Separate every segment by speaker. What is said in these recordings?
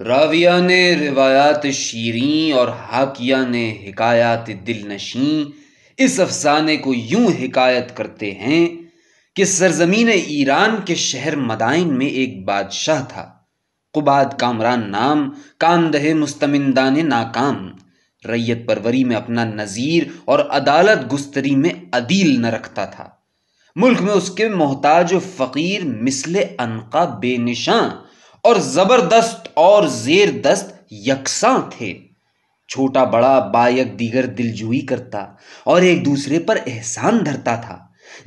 Speaker 1: राविया ने रिवायात शीरें और हाकिया ने हिकायात दिल नशीं इस अफसाने को यूं हिकायत करते हैं कि सरजमीन ईरान के शहर मदाइन में एक बादशाह था कुबाद कामरान नाम कामदह मुस्तमिंदान नाकाम रैयत परवरी में अपना नज़ीर और अदालत गुस्तरी में अदील न रखता था मुल्क में उसके मोहताज फ़कीर मिसले अनका बेनिशां और जबरदस्त और जेरदस्त यकसा थे छोटा बड़ा बायक दीगर दिलजुई करता और एक दूसरे पर एहसान धरता था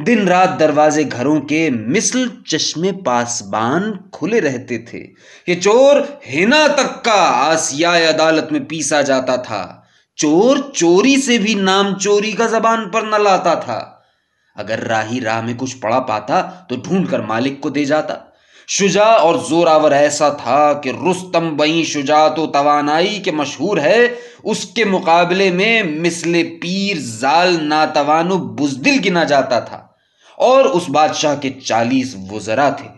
Speaker 1: दिन रात दरवाजे घरों के मिसल चश्मे पासबान खुले रहते थे ये चोर हिना तक का आसिया अदालत में पीसा जाता था चोर चोरी से भी नाम चोरी का जबान पर न लाता था अगर राही राह में कुछ पड़ा पाता तो ढूंढकर मालिक को दे जाता शुजा और जोरावर ऐसा था कि रुस्तम बई शुजा तो तवानाई के मशहूर है उसके मुकाबले में मिसले पीर जाल नातवानु बुजदिल गिना जाता था और उस बादशाह के चालीस वजरा थे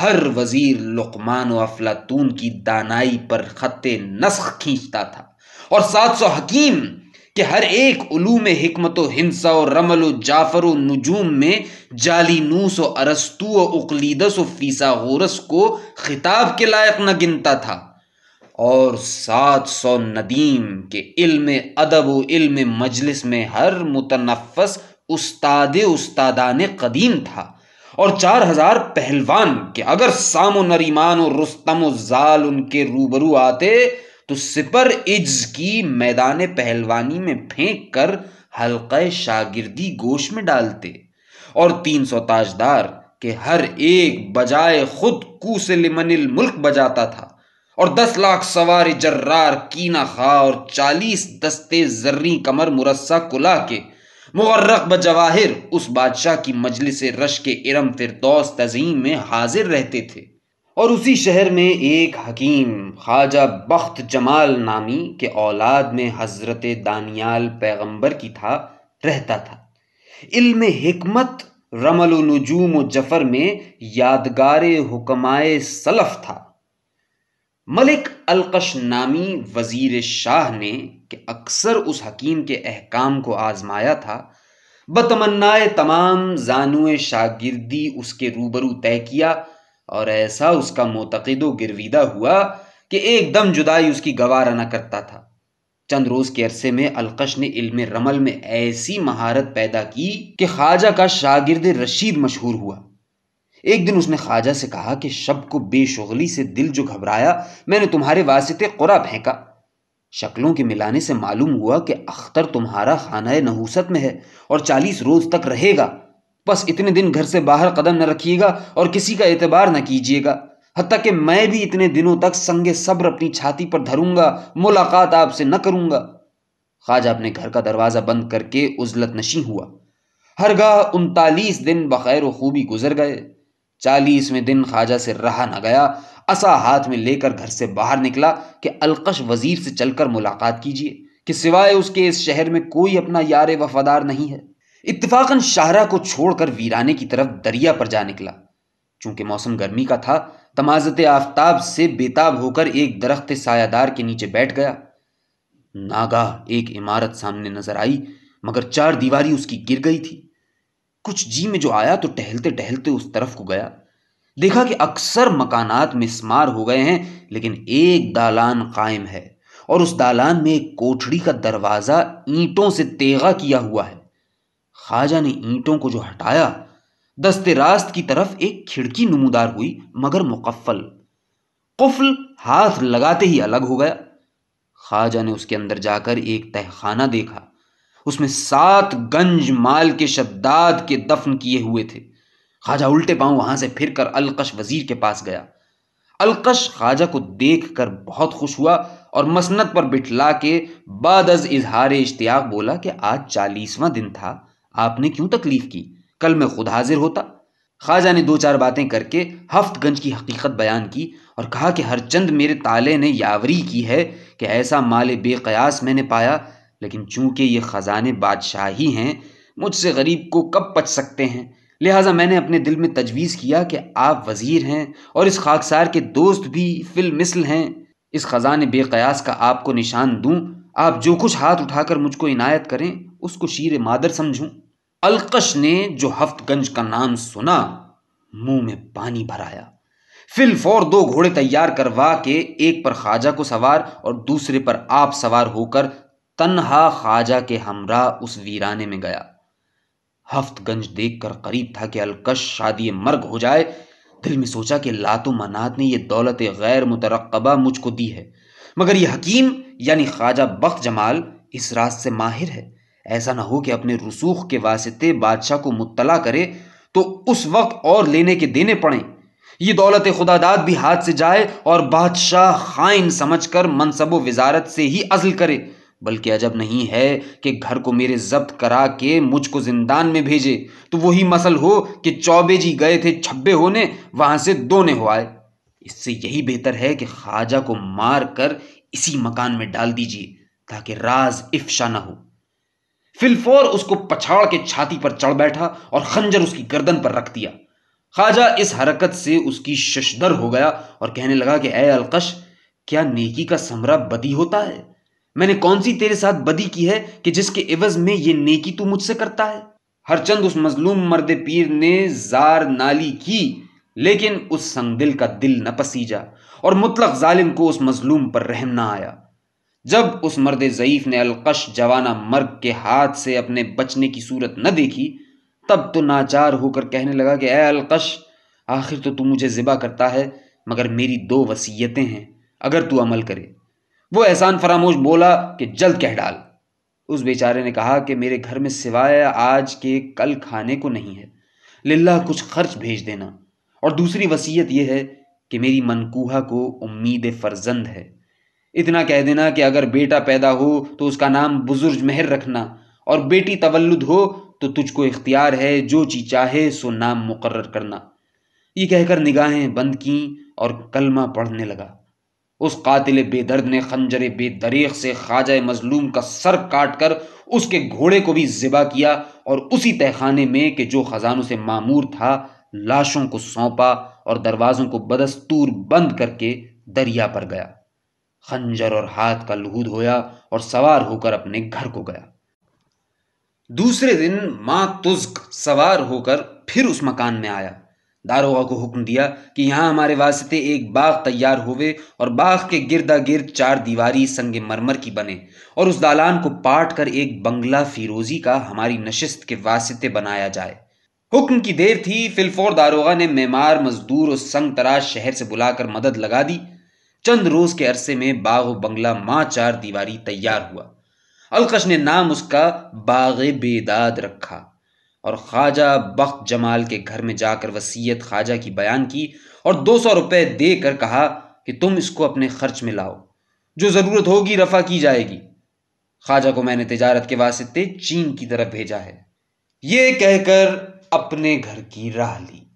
Speaker 1: हर वजीर लुकमान अफलातून की दानाई पर खत नस्ख खींचता था और सात सौ हकीम कि हर एक उलूम हमत हिंसा और रमल जाफ़र नजूम में जालीनूस व अरस्तु व उकलीदस व फीसा गोरस को खिताब के लायक न गिनता था और सात सौ नदीम के इल्म अदब व इल्म मजलिस में हर मुतनफ़स उस्ताद उस्तादान कदीम था और चार हजार पहलवान के अगर सामो नरीमान और रुस्तम जाल उनके रूबरू आते तो सिपर इज की मैदान पहलवानी में फेंक कर हल्के शागिर्दी गोश में डालते और तीन सौ ताजदार के हर एक बजाय खुद कूसलिमनिल मुल्क बजाता था और दस लाख सवार जर्रार कीना खा और चालीस दस्ते जर्री कमर मुरस्सा कुला के मुर्रक ब जवाहिर उस बादशाह की मजलिस रश के इरम फिरदौस तजीम में हाजिर रहते थे और उसी शहर में एक हकीम ख्वाजा बख्त जमाल नामी के औलाद में हज़रत दानियाल पैगंबर की था रहता था इल्म हिकमत रमल नजूम जफर में यादगार हुक्माए सलफ था मलिक अलकश नामी वजीर शाह ने कि अक्सर उस हकीम के अहकाम को आजमाया था बतमन्नाए तमाम जानुए शागिर्दी उसके रूबरू तय किया और ऐसा उसका मोतकदो गिरविदा हुआ कि एकदम जुदाई उसकी गवारा न करता था चंद रोज के अरसे में अलकश ने इल्म रमल में ऐसी महारत पैदा की कि ख्वाजा का शागिर्द रशीद मशहूर हुआ एक दिन उसने ख्वाजा से कहा कि शब को बेशुगली से दिल जो घबराया मैंने तुम्हारे वास्ते कुरा फेंका शक्लों के मिलाने से मालूम हुआ कि अख्तर तुम्हारा खाना नहूसत में है और चालीस रोज तक रहेगा बस इतने दिन घर से बाहर कदम न रखिएगा और किसी का एतबार न कीजिएगा हती कि मैं भी इतने दिनों तक संग सब्र अपनी छाती पर धरूंगा मुलाकात आपसे न करूंगा ख्वाजा अपने घर का दरवाज़ा बंद करके उजलत नशी हुआ हर गाह उनतालीस दिन बखैर खूबी गुजर गए चालीसवें दिन ख्वाजा से रहा न गया असा हाथ में लेकर घर से बाहर निकला कि अलकश वजीर से चलकर मुलाकात कीजिए कि सिवाय उसके इस शहर में कोई अपना यार वफादार नहीं है इतफाकन शाहरा को छोड़कर वीराने की तरफ दरिया पर जा निकला चूंकि मौसम गर्मी का था तमाजत आफ्ताब से बेताब होकर एक दरख्त सायादार के नीचे बैठ गया नागा एक इमारत सामने नजर आई मगर चार दीवारी उसकी गिर गई थी कुछ जी में जो आया तो टहलते टहलते उस तरफ को गया देखा कि अक्सर मकानात मिसमार हो गए हैं लेकिन एक दालान कायम है और उस दालान में एक कोठड़ी का दरवाज़ा ईंटों से तेगा किया हुआ है खाजा ने ईंटों को जो हटाया दस्ते रास्त की तरफ एक खिड़की नमूदार हुई मगर मुकफ्फल कुफल हाथ लगाते ही अलग हो गया खाजा ने उसके अंदर जाकर एक तहखाना देखा उसमें सात गंज माल के शब्दाद के दफन किए हुए थे खाजा उल्टे पांव वहां से फिरकर अलकश वजीर के पास गया अलकश खाजा को देख कर बहुत खुश हुआ और मसनत पर बिठला के बाद इजहार इश्तियाक बोला कि आज चालीसवां दिन था आपने क्यों तकलीफ की कल मैं खुद हाजिर होता ख्वाजा ने दो चार बातें करके हफ्तगंज की हकीकत बयान की और कहा कि हर चंद मेरे ताले ने यावरी की है कि ऐसा माल बेकयास मैंने पाया लेकिन चूंकि ये ख़जाने बादशाही हैं मुझसे गरीब को कब पच सकते हैं लिहाजा मैंने अपने दिल में तजवीज़ किया कि आप वज़ीर हैं और इस खाकसार के दोस्त भी फिल मिसल हैं इस ख़जान बेकयास का आपको निशान दूँ आप जो कुछ हाथ उठाकर मुझको इनायत करें उसको शीर मादर समझूँ अलकश ने जो हफ्तगंज का नाम सुना मुंह में पानी भराया फिल फौर दो घोड़े तैयार करवा के एक पर खाजा को सवार और दूसरे पर आप सवार होकर तन्हा खाजा के हमरा उस वीराने में गया हफ्तगंज देखकर करीब था कि अलकश शादी मर्ग हो जाए दिल में सोचा कि लातो मनात ने यह दौलत गैर मुतरकबा मुझको दी है मगर यह हकीम यानी ख्वाजा बख्त जमाल इस रास्ते से माहिर है ऐसा ना हो कि अपने रसूख के वास्ते बादशाह को मुतला करे तो उस वक्त और लेने के देने पड़े ये दौलत खुदादाद भी हाथ से जाए और बादशाह खाइन समझ कर मनसब वजारत से ही अजल करे बल्कि अजब नहीं है कि घर को मेरे जब्त करा के मुझको जिंदान में भेजे तो वही मसल हो कि चौबे जी गए थे छब्बे होने वहां से दोने हो आए इससे यही बेहतर है कि ख्वाजा को मार कर इसी मकान में डाल दीजिए ताकि राज इफ्शा ना हो फिलफोर उसको पछाड़ के छाती पर चढ़ बैठा और खंजर उसकी गर्दन पर रख दिया खाजा इस हरकत से उसकी शशदर हो गया और कहने लगा कि ए अलकश क्या नेकी का समरा बदी होता है मैंने कौन सी तेरे साथ बदी की है कि जिसके इवज में ये नेकी तू मुझसे करता है हरचंद उस मजलूम मर्द पीर ने जार नाली की लेकिन उस संगदिल का दिल न पसीजा और मुतलक जालिम को उस मजलूम पर रहम ना आया जब उस मर्द ज़यीफ़ ने अलकश जवाना मर्ग के हाथ से अपने बचने की सूरत न देखी तब तो नाचार होकर कहने लगा कि ए अलकश आखिर तो तू मुझे ज़िबा करता है मगर मेरी दो वसीयतें हैं अगर तू अमल करे वो एहसान फरामोश बोला कि जल्द कह डाल उस बेचारे ने कहा कि मेरे घर में सिवाय आज के कल खाने को नहीं है लिल्ला कुछ खर्च भेज देना और दूसरी वसीयत यह है कि मेरी मनकूहा को उम्मीद फर्जंद है इतना कह देना कि अगर बेटा पैदा हो तो उसका नाम बुजुर्ग मेहर रखना और बेटी तवल्लुद हो तो तुझको इख्तियार है जो चीज़ चाहे सो नाम मुकर करना ये कहकर निगाहें बंद की और कलमा पढ़ने लगा उस कातिल बेदर्द ने खंजर बेदरीख से ख्वाजा मजलूम का सर काट कर उसके घोड़े को भी जिबा किया और उसी तहखाने में कि जो खजानों से मामूर था लाशों को सौंपा और दरवाज़ों को बदस्तूर बंद करके दरिया पर गया खंजर और हाथ का लहूद धोया और सवार होकर अपने घर को गया दूसरे दिन माँ तुज्क सवार होकर फिर उस मकान में आया दारोगा को हुक्म दिया कि यहां हमारे वास्ते एक बाग तैयार होवे और बाग के गिरदा गिर्द चार दीवारी संग मरमर की बने और उस दालान को पाट कर एक बंगला फिरोजी का हमारी नशिस्त के वास्ते बनाया जाए हुक्म की देर थी फिलफोर दारोगा ने मेमार मजदूर और संग तराज शहर से बुलाकर मदद लगा दी चंद रोज के अरसे में बाघ बंगला माँ चार दीवार तैयार हुआ अलकश ने नाम उसका बाग बेदाद रखा और ख्वाजा बख्त जमाल के घर में जाकर वसीयत ख्वाजा की बयान की और दो सौ रुपए दे कर कहा कि तुम इसको अपने खर्च में लाओ जो ज़रूरत होगी रफा की जाएगी ख्वाजा को मैंने तजारत के वास्ते चीन की तरफ भेजा है ये कहकर अपने घर की राह ली